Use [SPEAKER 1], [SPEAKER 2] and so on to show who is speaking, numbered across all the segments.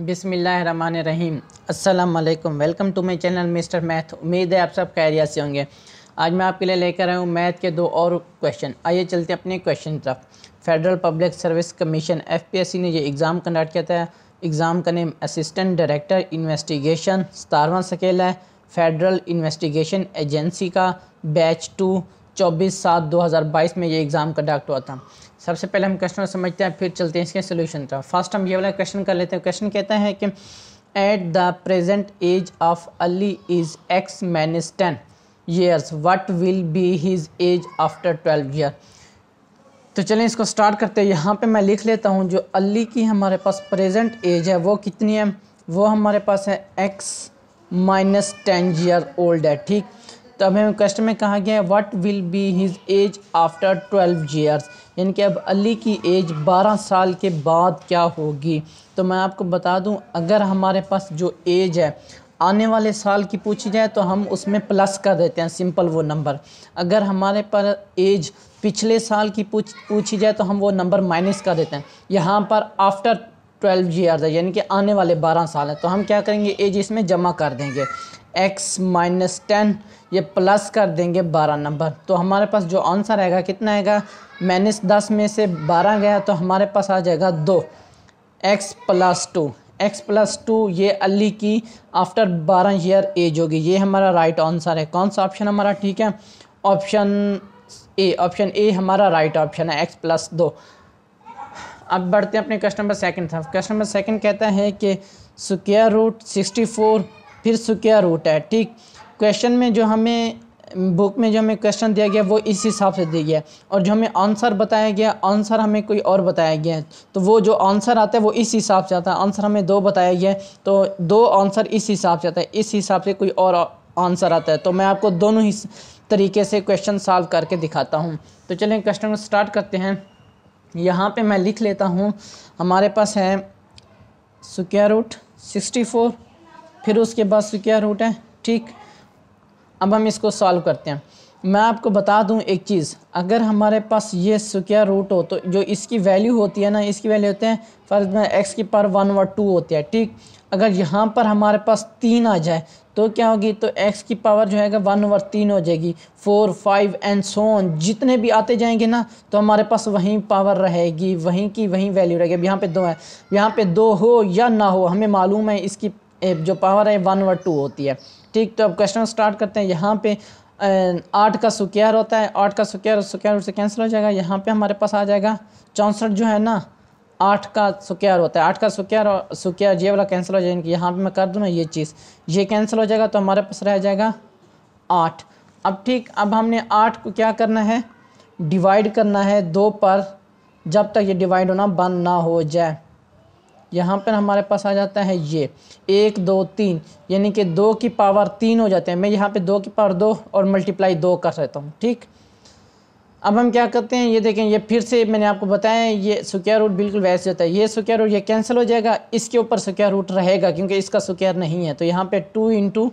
[SPEAKER 1] बिसमीम अल्लाम welcome to my channel mister math उम्मीद है आप सब कैरियर से होंगे आज मैं आपके लिए लेकर आया हूँ मैथ के दो और क्वेश्चन आइए चलते हैं अपने क्वेश्चन तरफ Federal Public Service Commission FPSC ने ये एग्ज़ाम कंडक्ट किया था एग्ज़ाम का नेम असिस्टेंट डायरेक्टर इन्वेस्टिगेशन सतारवा सकेला है फेडरल इन्वेस्टिगेशन एजेंसी का बैच टू चौबीस सात दो हज़ार बाईस में ये एग्ज़ाम कंडक्ट हुआ था सबसे पहले हम क्वेश्चन समझते हैं फिर चलते हैं इसके सोल्यूशन तरफ फर्स्ट हम ये वाला क्वेश्चन कर लेते हैं क्वेश्चन कहता है कि at the present age of Ali is X minus ten years what will be his age after twelve year तो चलें इसको स्टार्ट करते हैं यहाँ पे मैं लिख लेता हूँ जो अली की हमारे पास प्रेजेंट एज है वो कितनी है वो हमारे पास है X minus ten year old है ठीक तो अब हमें क्वेश्चन में कहा गया है what will be his age after twelve years यानी कि अब अली की एज बारह साल के बाद क्या होगी तो मैं आपको बता दूं अगर हमारे पास जो एज है आने वाले साल की पूछी जाए तो हम उसमें प्लस कर देते हैं सिंपल वो नंबर अगर हमारे पर एज पिछले साल की पूछ पूछी जाए तो हम वो नंबर माइनस कर देते हैं यहाँ पर आफ्टर ट्वेल्व ईयर्स है यानी कि आने वाले बारह साल है तो हम क्या करेंगे एज इसमें जमा कर देंगे एक्स माइनस टेन ये प्लस कर देंगे बारह नंबर तो हमारे पास जो आंसर आएगा कितना आएगा माइनस दस में से बारह गया तो हमारे पास आ जाएगा दो X plus two X plus two ये अली की आफ्टर बारह ईयर एज होगी ये हमारा राइट आंसर है कौन सा ऑप्शन हमारा ठीक है ऑप्शन ए ऑप्शन ए हमारा राइट ऑप्शन है एक्स प्लस दो अब बढ़ते हैं अपने क्वेश्चन नंबर सेकंड था क्वेश्चन नंबर सेकंड कहता है कि स्क्वायर रूट सिक्सटी फोर फिर स्क्वायर रूट है ठीक क्वेश्चन में जो हमें बुक में जो हमें क्वेश्चन दिया गया वो इस हिसाब से दिया गया और जो हमें आंसर बताया गया आंसर हमें कोई और बताया गया है तो वो जो आंसर आता है वो इस हिसाब से आता है आंसर हमें दो बताया गया है तो दो आंसर इस हिसाब से आता है इस हिसाब से कोई और आंसर आता है तो मैं आपको दोनों ही तरीके से क्वेश्चन सॉल्व करके दिखाता हूँ तो चलें क्वेश्चन को स्टार्ट करते हैं यहाँ पर मैं लिख लेता हूँ हमारे पास है स्क्वायर रूट सिक्सटी फोर फिर उसके बाद स्क्यर रूट है ठीक अब हम इसको सॉल्व करते हैं मैं आपको बता दूं एक चीज़ अगर हमारे पास ये स्क्यर रूट हो तो जो इसकी वैल्यू होती है ना इसकी वैल्यू होते हैं फर्ज में एक्स की पावर वन व टू होती है ठीक अगर यहाँ पर हमारे पास तीन आ जाए तो क्या होगी तो एक्स की पावर जो है वन ओवर तीन हो जाएगी फोर फाइव एंड सोन जितने भी आते जाएंगे ना तो हमारे पास वहीं पावर रहेगी वहीं की वहीं वैल्यू रहेगी अब यहाँ पे दो है यहाँ पे दो हो या ना हो हमें मालूम है इसकी जो पावर है वन व टू होती है ठीक तो अब क्वेश्चन स्टार्ट करते हैं यहाँ पे आठ का सुक्यार होता है आठ का सुक्यार सुक्यार से कैंसिल हो जाएगा यहाँ पे हमारे पास आ जाएगा चौंसठ जो है ना आठ का सुक्यार होता है आठ का सुक्यार और ये वाला कैंसिल हो जाएगा यहाँ पर मैं कर दूँ ये चीज़ ये कैंसिल हो जाएगा तो हमारे पास रह जाएगा आठ अब ठीक अब हमने आठ को क्या करना है डिवाइड करना है दो पर जब तक ये डिवाइड होना बंद ना हो जाए यहाँ पर हमारे पास आ जाता है ये एक दो तीन यानी कि दो की पावर तीन हो जाते हैं मैं यहाँ पे दो की पावर दो और मल्टीप्लाई दो कर सकता हूँ ठीक अब हम क्या करते हैं ये देखें ये फिर से मैंने आपको बताया ये सुक्या रूट बिल्कुल वैसे होता है ये सुक्या रूट ये कैंसिल हो जाएगा इसके ऊपर सुक्या रूट रहेगा क्योंकि इसका सुक्यार नहीं है तो यहाँ पर two into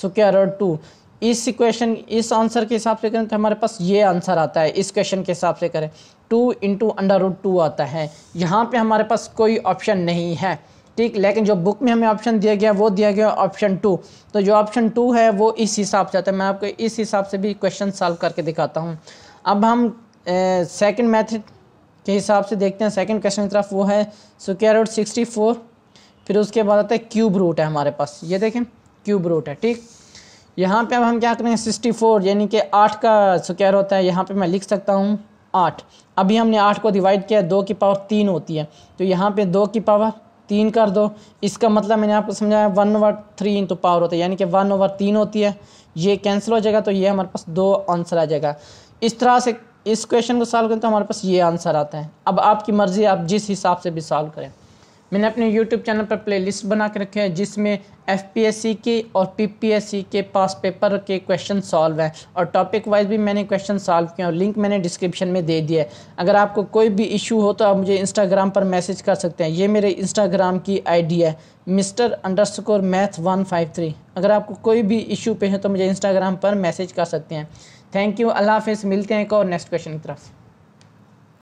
[SPEAKER 1] square root two इस क्वेश्चन इस आंसर के हिसाब से करें तो हमारे पास ये आंसर आता है इस क्वेश्चन के हिसाब से करें two into under root two आता है यहाँ पे हमारे पास कोई ऑप्शन नहीं है ठीक लेकिन जो बुक में हमें ऑप्शन दिया गया वो दिया गया ऑप्शन टू तो जो ऑप्शन टू है वो इस हिसाब से आता है मैं आपको इस हिसाब से भी क्वेश्चन सॉल्व करके दिखाता हूँ अब हम सेकेंड मैथड के हिसाब से देखते हैं सेकेंड क्वेश्चन की तरफ वो है स्क्वायर रूट सिक्सटी फोर फिर उसके बाद आता है क्यूब रूट है हमारे पास ये देखें क्यूब रूट है ठीक यहाँ पे अब हम क्या करें सिक्सटी फोर यानी कि आठ का स्क्वायर होता है यहाँ पे मैं लिख सकता हूँ आठ अभी हमने आठ को डिवाइड किया दो की पावर तीन होती है तो यहाँ पे दो की पावर तीन कर दो इसका मतलब मैंने आपको समझाया one over three into power होता है यानी कि वन ओवर तीन होती है ये कैंसिल हो जाएगा तो ये हमारे पास दो आंसर आ जाएगा इस तरह से इस क्वेश्चन को सॉल्व करें तो हमारे पास ये आंसर आता है अब आपकी मर्ज़ी आप जिस हिसाब से भी सॉल्व करें मैंने अपने यूट्यूब चैनल पर प्लेलिस्ट बना के रखे हैं जिसमें एफ के और पी के पास पेपर के क्वेश्चन सॉल्व हैं और टॉपिक वाइज भी मैंने क्वेश्चन सॉल्व किए और लिंक मैंने डिस्क्रिप्शन में दे दिया है अगर आपको कोई भी इशू हो तो आप मुझे इंस्टाग्राम पर मैसेज कर सकते हैं ये मेरे इंस्टाग्राम की डी है mister underscore math one five three अगर आपको कोई भी इशू पे है तो मुझे इंस्टाग्राम पर मैसेज कर सकते हैं थैंक यू अल्लाह हाफिज़ मिलते हैं एक और नेक्स्ट क्वेश्चन की तरफ